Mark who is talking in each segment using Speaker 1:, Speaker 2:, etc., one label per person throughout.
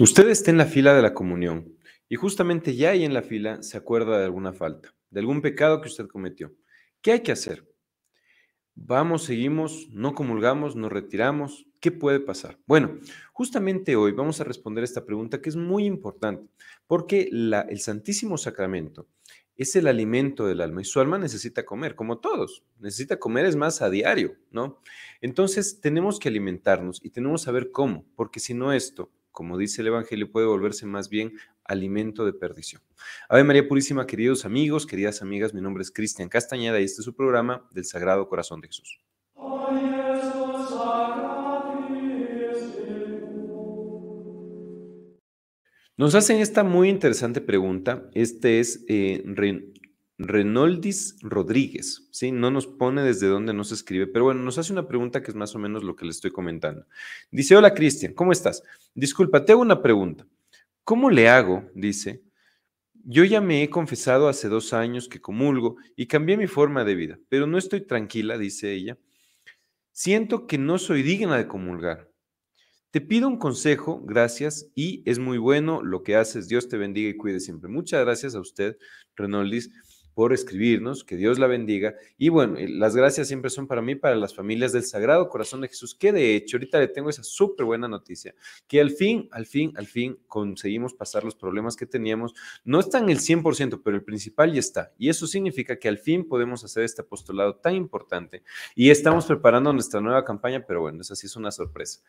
Speaker 1: Usted está en la fila de la comunión y justamente ya ahí en la fila se acuerda de alguna falta, de algún pecado que usted cometió. ¿Qué hay que hacer? Vamos, seguimos, no comulgamos, nos retiramos. ¿Qué puede pasar? Bueno, justamente hoy vamos a responder esta pregunta que es muy importante porque el Santísimo Sacramento es el alimento del alma y su alma necesita comer, como todos. Necesita comer, es más, a diario, ¿no? Entonces tenemos que alimentarnos y tenemos que saber cómo, porque si no esto como dice el Evangelio, puede volverse más bien alimento de perdición. Ave María Purísima, queridos amigos, queridas amigas, mi nombre es Cristian Castañeda y este es su programa del Sagrado Corazón de Jesús. Nos hacen esta muy interesante pregunta. Este es eh, Renoldis Rodríguez, ¿sí? No nos pone desde dónde nos escribe, pero bueno, nos hace una pregunta que es más o menos lo que le estoy comentando. Dice, hola Cristian, ¿cómo estás? Disculpa, te hago una pregunta. ¿Cómo le hago? Dice, yo ya me he confesado hace dos años que comulgo y cambié mi forma de vida, pero no estoy tranquila, dice ella. Siento que no soy digna de comulgar. Te pido un consejo, gracias, y es muy bueno lo que haces. Dios te bendiga y cuide siempre. Muchas gracias a usted, Renoldis por escribirnos, que Dios la bendiga. Y bueno, eh, las gracias siempre son para mí, para las familias del Sagrado Corazón de Jesús, que de hecho ahorita le tengo esa súper buena noticia, que al fin, al fin, al fin conseguimos pasar los problemas que teníamos. No están el 100%, pero el principal ya está. Y eso significa que al fin podemos hacer este apostolado tan importante. Y estamos preparando nuestra nueva campaña, pero bueno, esa sí es una sorpresa.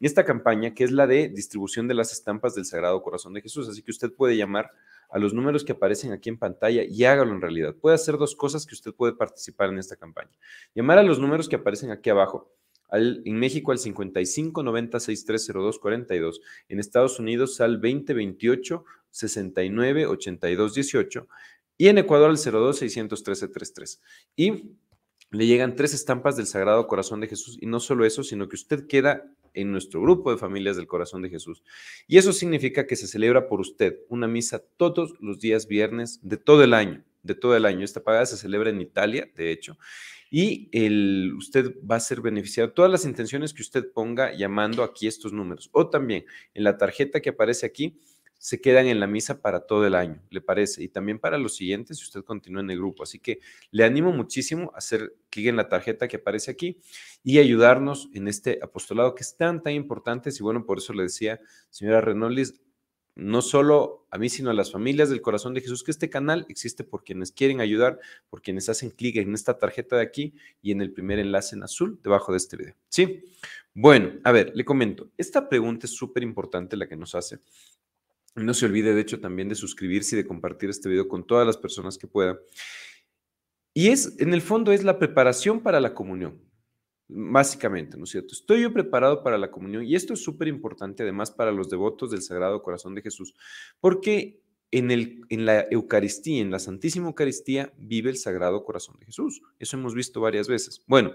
Speaker 1: Esta campaña que es la de distribución de las estampas del Sagrado Corazón de Jesús, así que usted puede llamar a los números que aparecen aquí en pantalla y hágalo en realidad. Puede hacer dos cosas que usted puede participar en esta campaña. Llamar a los números que aparecen aquí abajo. en México al 5590630242. en Estados Unidos al 2028 y en Ecuador al 0261333. Y le llegan tres estampas del Sagrado Corazón de Jesús y no solo eso, sino que usted queda en nuestro grupo de familias del Corazón de Jesús. Y eso significa que se celebra por usted una misa todos los días viernes de todo el año, de todo el año. Esta pagada se celebra en Italia, de hecho, y el, usted va a ser beneficiado. Todas las intenciones que usted ponga llamando aquí estos números o también en la tarjeta que aparece aquí, se quedan en la misa para todo el año, ¿le parece? Y también para los siguientes, si usted continúa en el grupo. Así que le animo muchísimo a hacer clic en la tarjeta que aparece aquí y ayudarnos en este apostolado que es tan, tan importante. Y bueno, por eso le decía, señora Renolis, no solo a mí, sino a las familias del corazón de Jesús, que este canal existe por quienes quieren ayudar, por quienes hacen clic en esta tarjeta de aquí y en el primer enlace en azul debajo de este video. ¿Sí? Bueno, a ver, le comento. Esta pregunta es súper importante la que nos hace, no se olvide, de hecho, también de suscribirse y de compartir este video con todas las personas que puedan. Y es, en el fondo, es la preparación para la comunión, básicamente, ¿no es cierto? Estoy yo preparado para la comunión y esto es súper importante además para los devotos del Sagrado Corazón de Jesús, porque en, el, en la Eucaristía, en la Santísima Eucaristía, vive el Sagrado Corazón de Jesús. Eso hemos visto varias veces. Bueno,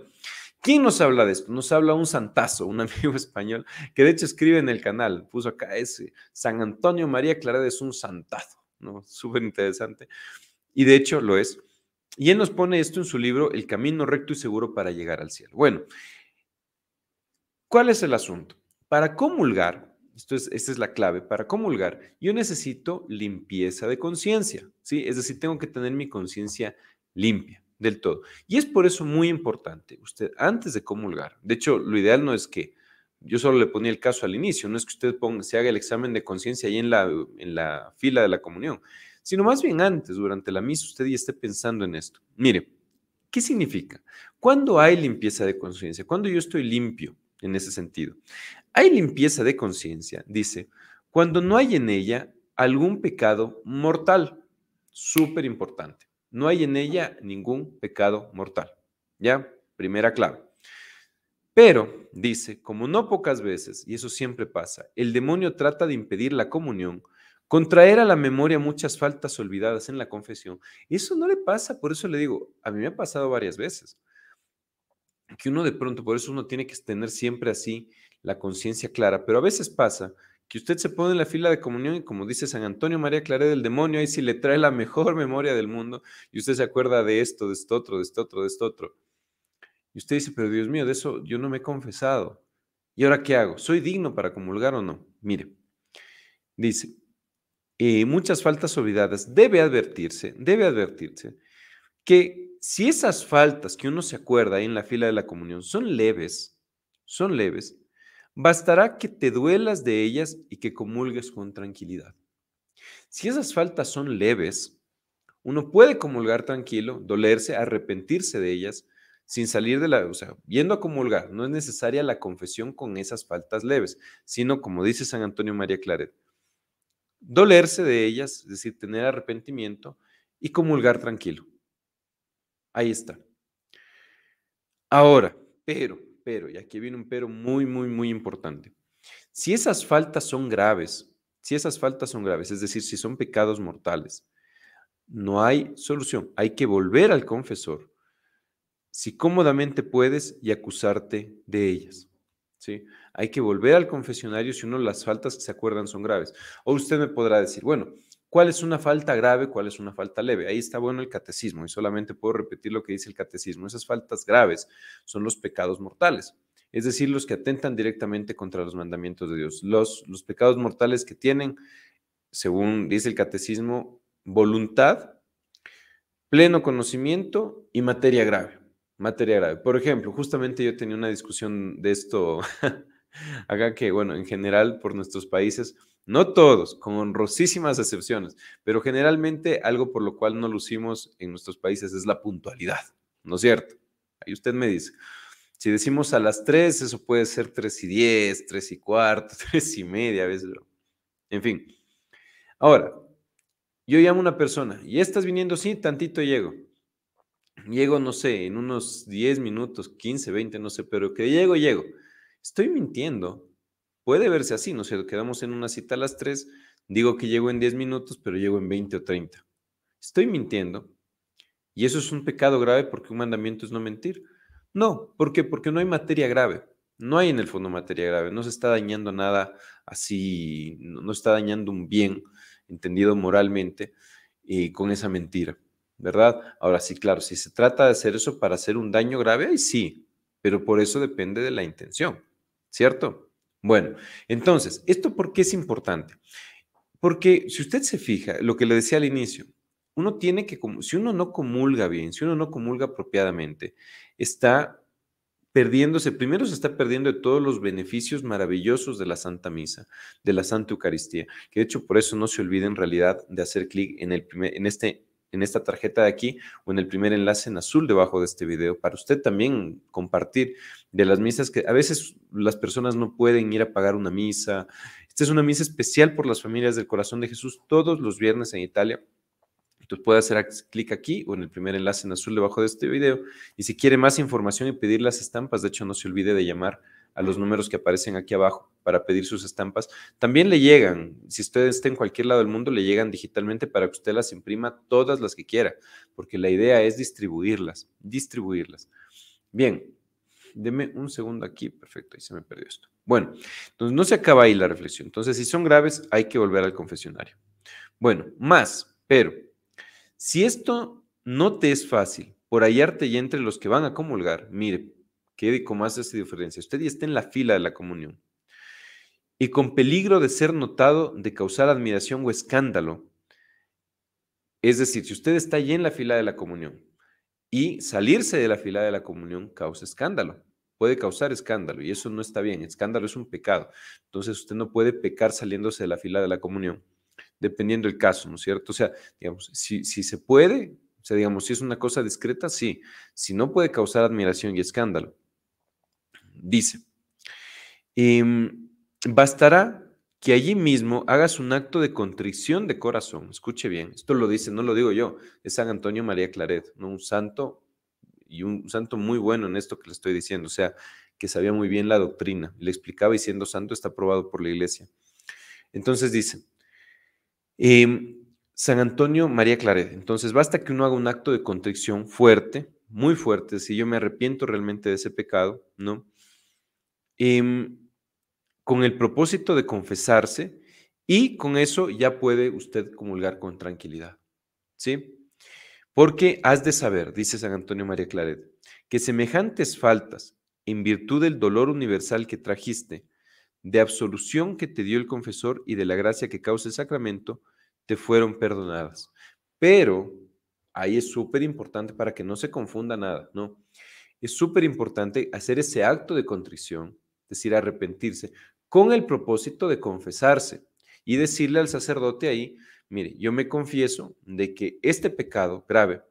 Speaker 1: ¿Quién nos habla de esto? Nos habla un santazo, un amigo español, que de hecho escribe en el canal, puso acá ese, San Antonio María Claret es un santazo, ¿no? Súper interesante. Y de hecho lo es. Y él nos pone esto en su libro, El Camino Recto y Seguro para Llegar al Cielo. Bueno, ¿cuál es el asunto? Para comulgar, esto es, esta es la clave, para comulgar, yo necesito limpieza de conciencia, ¿sí? Es decir, tengo que tener mi conciencia limpia del todo. Y es por eso muy importante, usted antes de comulgar, de hecho, lo ideal no es que, yo solo le ponía el caso al inicio, no es que usted se haga el examen de conciencia ahí en la, en la fila de la comunión, sino más bien antes, durante la misa, usted ya esté pensando en esto. Mire, ¿qué significa? ¿Cuándo hay limpieza de conciencia? ¿Cuándo yo estoy limpio en ese sentido? Hay limpieza de conciencia, dice, cuando no hay en ella algún pecado mortal, súper importante. No hay en ella ningún pecado mortal. ¿Ya? Primera clave. Pero, dice, como no pocas veces, y eso siempre pasa, el demonio trata de impedir la comunión, contraer a la memoria muchas faltas olvidadas en la confesión. Eso no le pasa, por eso le digo, a mí me ha pasado varias veces, que uno de pronto, por eso uno tiene que tener siempre así la conciencia clara, pero a veces pasa que usted se pone en la fila de comunión y como dice San Antonio María Claré del demonio, ahí sí le trae la mejor memoria del mundo y usted se acuerda de esto, de esto otro, de esto otro, de esto otro. Y usted dice, pero Dios mío, de eso yo no me he confesado. ¿Y ahora qué hago? ¿Soy digno para comulgar o no? Mire, dice, y eh, muchas faltas olvidadas. Debe advertirse, debe advertirse que si esas faltas que uno se acuerda ahí en la fila de la comunión son leves, son leves, Bastará que te duelas de ellas y que comulgues con tranquilidad. Si esas faltas son leves, uno puede comulgar tranquilo, dolerse, arrepentirse de ellas, sin salir de la, o sea, yendo a comulgar. No es necesaria la confesión con esas faltas leves, sino, como dice San Antonio María Claret, dolerse de ellas, es decir, tener arrepentimiento y comulgar tranquilo. Ahí está. Ahora, pero pero, y aquí viene un pero muy, muy, muy importante. Si esas faltas son graves, si esas faltas son graves, es decir, si son pecados mortales, no hay solución. Hay que volver al confesor, si cómodamente puedes, y acusarte de ellas. ¿sí? Hay que volver al confesionario si uno las faltas que se acuerdan son graves. O usted me podrá decir, bueno, ¿Cuál es una falta grave? ¿Cuál es una falta leve? Ahí está bueno el catecismo y solamente puedo repetir lo que dice el catecismo. Esas faltas graves son los pecados mortales, es decir, los que atentan directamente contra los mandamientos de Dios. Los, pecados mortales que tienen, según dice el catecismo, voluntad, pleno conocimiento y materia grave. Materia grave. Por ejemplo, justamente yo tenía una discusión de esto acá que, bueno, en general por nuestros países, no todos, con honrosísimas excepciones, pero generalmente algo por lo cual no lucimos en nuestros países es la puntualidad, ¿no es cierto? Ahí usted me dice, si decimos a las 3, eso puede ser 3 y 10, 3 y cuarto, 3 y media, a veces. En fin. Ahora, yo llamo a una persona y estás viniendo, sí, tantito llego. Llego, no sé, en unos 10 minutos, 15, 20, no sé, pero que llego, llego. Estoy mintiendo. Puede verse así, ¿no? sé, quedamos en una cita a las 3, digo que llego en 10 minutos, pero llego en 20 o 30. Estoy mintiendo. Y eso es un pecado grave porque un mandamiento es no mentir. No, ¿por qué? Porque no hay materia grave. No hay en el fondo materia grave. No se está dañando nada así, no, está dañando un bien entendido moralmente y eh, con esa mentira, ¿verdad? Ahora sí, claro, si se trata de hacer eso para hacer un daño grave, ahí sí, pero por eso depende de la intención. ¿cierto? Bueno, entonces, ¿esto por qué es importante? Porque si usted se fija, lo que le decía al inicio, uno tiene que, si uno no comulga bien, si uno no comulga apropiadamente, está perdiéndose, primero se está perdiendo de todos los beneficios maravillosos de la Santa Misa, de la Santa Eucaristía, que de hecho por eso no se olvide en realidad de hacer clic en, el en este en esta tarjeta de aquí o en el primer enlace en azul debajo de este video para usted también compartir de las misas que a veces las personas no pueden ir a pagar una misa. Esta es una misa especial por las familias del corazón de Jesús todos los viernes en Italia. Entonces puede hacer clic aquí o en el primer enlace en azul debajo de este video. Y si quiere más información y pedir las estampas, de hecho no se olvide de llamar a los números que aparecen aquí abajo para pedir sus estampas. También le llegan, si usted está en cualquier lado del mundo, le llegan digitalmente para que usted las imprima todas las que quiera, porque la idea es distribuirlas, distribuirlas. Bien, deme un segundo aquí, perfecto, ahí se me perdió esto. Bueno, entonces no se acaba ahí la reflexión. Entonces, si son graves, hay que volver al confesionario. Bueno, más, pero si esto no te es fácil, por hallarte y entre los que van a comulgar, mire, que más hace esa diferencia. Usted ya está en la fila de la comunión. Y con peligro de ser notado, de causar admiración o escándalo. Es decir, si usted está allí en la fila de la comunión y salirse de la fila de la comunión causa escándalo, puede causar escándalo y eso no está bien. Escándalo es un pecado. Entonces usted no puede pecar saliéndose de la fila de la comunión, dependiendo del caso, ¿no es cierto? O sea, digamos, si, si se puede, o sea, digamos, si es una cosa discreta, sí. Si no puede causar admiración y escándalo, Dice, em, bastará que allí mismo hagas un acto de contrición de corazón. Escuche bien, esto lo dice, no lo digo yo, es San Antonio María Claret, ¿no? un santo y un santo muy bueno en esto que le estoy diciendo, o sea, que sabía muy bien la doctrina, le explicaba y siendo santo está aprobado por la iglesia. Entonces dice, em, San Antonio María Claret, entonces basta que uno haga un acto de contrición fuerte, muy fuerte, si yo me arrepiento realmente de ese pecado, ¿no? Em, con el propósito de confesarse y con eso ya puede usted comulgar con tranquilidad. ¿Sí? Porque has de saber, dice San Antonio María Claret, que semejantes faltas, en virtud del dolor universal que trajiste, de absolución que te dio el confesor y de la gracia que causa el sacramento, te fueron perdonadas. Pero ahí es súper importante para que no se confunda nada, ¿no? Es súper importante hacer ese acto de contrición, decir, arrepentirse, con el propósito de confesarse y decirle al sacerdote ahí, mire, yo me confieso de que este pecado grave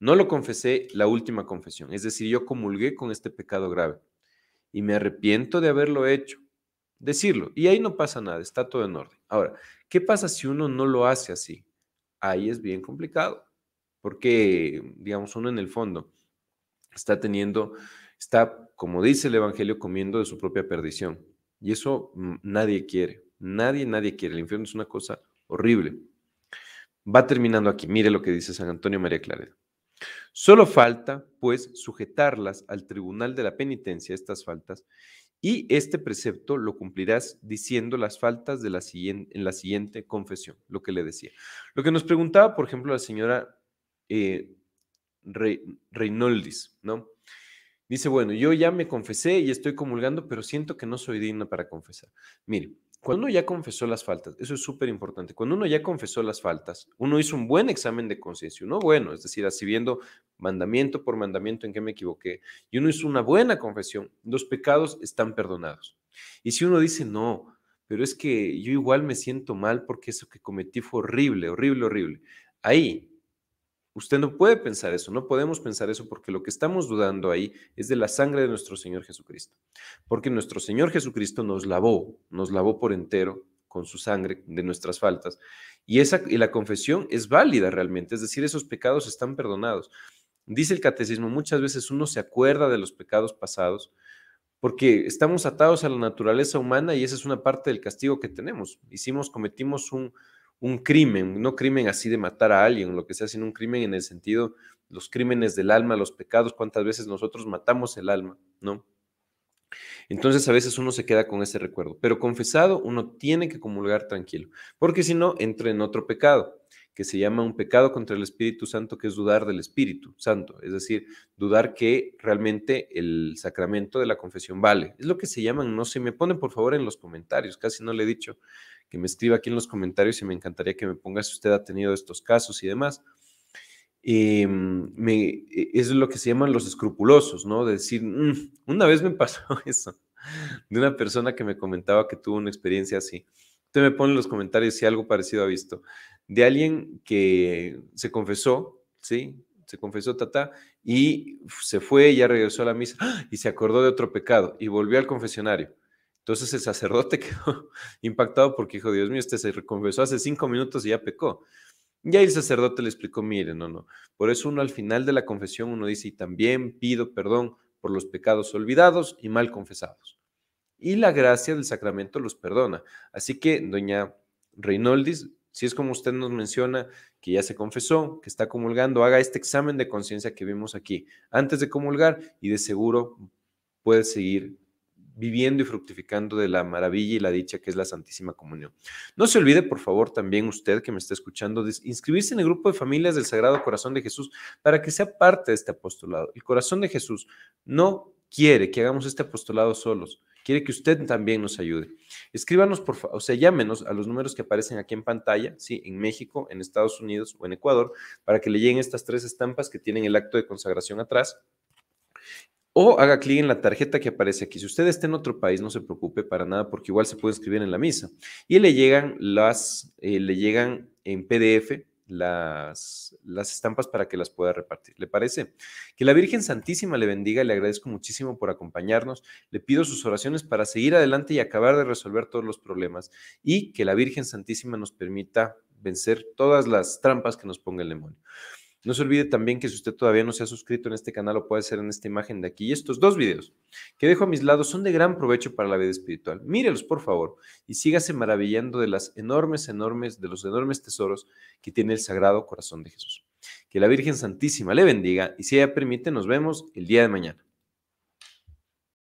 Speaker 1: no lo confesé la última confesión, es decir, yo comulgué con este pecado grave y me arrepiento de haberlo hecho. Decirlo, y ahí no pasa nada, está todo en orden. Ahora, ¿qué pasa si uno no lo hace así? Ahí es bien complicado, porque, digamos, uno en el fondo está teniendo está, como dice el Evangelio, comiendo de su propia perdición. Y eso mm, nadie quiere, nadie, nadie quiere. El infierno es una cosa horrible. Va terminando aquí, mire lo que dice San Antonio María Claret. Solo falta, pues, sujetarlas al tribunal de la penitencia, estas faltas, y este precepto lo cumplirás diciendo las faltas de la en la siguiente confesión, lo que le decía. Lo que nos preguntaba, por ejemplo, la señora eh, ¿no? Dice, bueno, yo ya me confesé y estoy comulgando, pero siento que no soy digno para confesar. Mire, cuando uno ya confesó las faltas, eso es súper importante, cuando uno ya confesó las faltas, uno hizo un buen examen de conciencia, uno bueno, es decir, así viendo mandamiento por mandamiento en qué me equivoqué, y uno hizo una buena confesión, los pecados están perdonados. Y si uno dice, no, pero es que yo igual me siento mal porque eso que cometí fue horrible, horrible, horrible, ahí Usted no puede pensar eso, no podemos pensar eso porque lo que estamos dudando ahí es de la sangre de nuestro Señor Jesucristo. Porque nuestro Señor Jesucristo nos lavó, nos lavó por entero con su sangre de nuestras faltas. Y, esa, y la confesión es válida realmente, es decir, esos pecados están perdonados. Dice el catecismo, muchas veces uno se acuerda de los pecados pasados porque estamos atados a la naturaleza humana y esa es una parte del castigo que tenemos. Hicimos, cometimos un, un crimen, no crimen así de matar a alguien, lo que sea, sino un crimen en el sentido, los crímenes del alma, los pecados, cuántas veces nosotros matamos el alma, ¿no? Entonces a veces uno se queda con ese recuerdo, pero confesado uno tiene que comulgar tranquilo, porque si no entra en otro pecado, que se llama un pecado contra el Espíritu Santo, que es dudar del Espíritu Santo, es decir, dudar que realmente el sacramento de la confesión vale. Es lo que se llaman, no sé, me ponen por favor en los comentarios, casi no le he dicho que me escriba aquí en los comentarios y me encantaría que me ponga si usted ha tenido estos casos y demás. Em, e, es lo que se llaman los escrupulosos, ¿no? De decir, mm, una vez me pasó eso, de una persona que me comentaba que tuvo una experiencia así. Usted me pone en los comentarios si algo parecido ha visto. De alguien que se confesó, ¿sí? se confesó Tata y se fue, ya regresó a la misa y se acordó de otro pecado y volvió al confesionario. Entonces el sacerdote quedó impactado porque dijo, Dios mío, este se confesó hace cinco minutos y ya pecó. Y ahí el sacerdote le explicó, mire, no, no. Por eso uno al final de la confesión uno dice, y también pido perdón por los pecados olvidados y mal confesados. Y la gracia del sacramento los perdona. Así que, doña Reynoldis, si es como usted nos menciona, que ya se confesó, que está comulgando, haga este examen de conciencia que vimos aquí antes de comulgar y de seguro puede seguir viviendo y fructificando de la maravilla y la dicha que es la Santísima Comunión. No se olvide, por favor, también usted que me está escuchando, inscribirse en el grupo de familias del Sagrado Corazón de Jesús para que sea parte de este apostolado. El corazón de Jesús no quiere que hagamos este apostolado solos. Quiere que usted también nos ayude. Escríbanos, por favor, o sea, llámenos a los números que aparecen aquí en pantalla, ¿sí? En México, en Estados Unidos o en Ecuador, para que le lleguen estas tres estampas que tienen el acto de consagración atrás o haga clic en la tarjeta que aparece aquí. Si usted está en otro país, no se preocupe para nada porque igual se puede escribir en la misa. Y le llegan las, eh, le llegan en PDF las, las estampas para que las pueda repartir. ¿Le parece? Que la Virgen Santísima le bendiga, y le agradezco muchísimo por acompañarnos, le pido sus oraciones para seguir adelante y acabar de resolver todos los problemas y que la Virgen Santísima nos permita vencer todas las trampas que nos ponga el demonio. No se olvide también que si usted todavía no se ha suscrito en este canal, lo puede hacer en esta imagen de aquí. Y estos dos videos que dejo a mis lados son de gran provecho para la vida espiritual. Mírelos, por favor, y sígase maravillando de las enormes, enormes, de los enormes tesoros que tiene el Sagrado Corazón de Jesús. Que la Virgen Santísima le bendiga y si ella permite, nos vemos el día de mañana.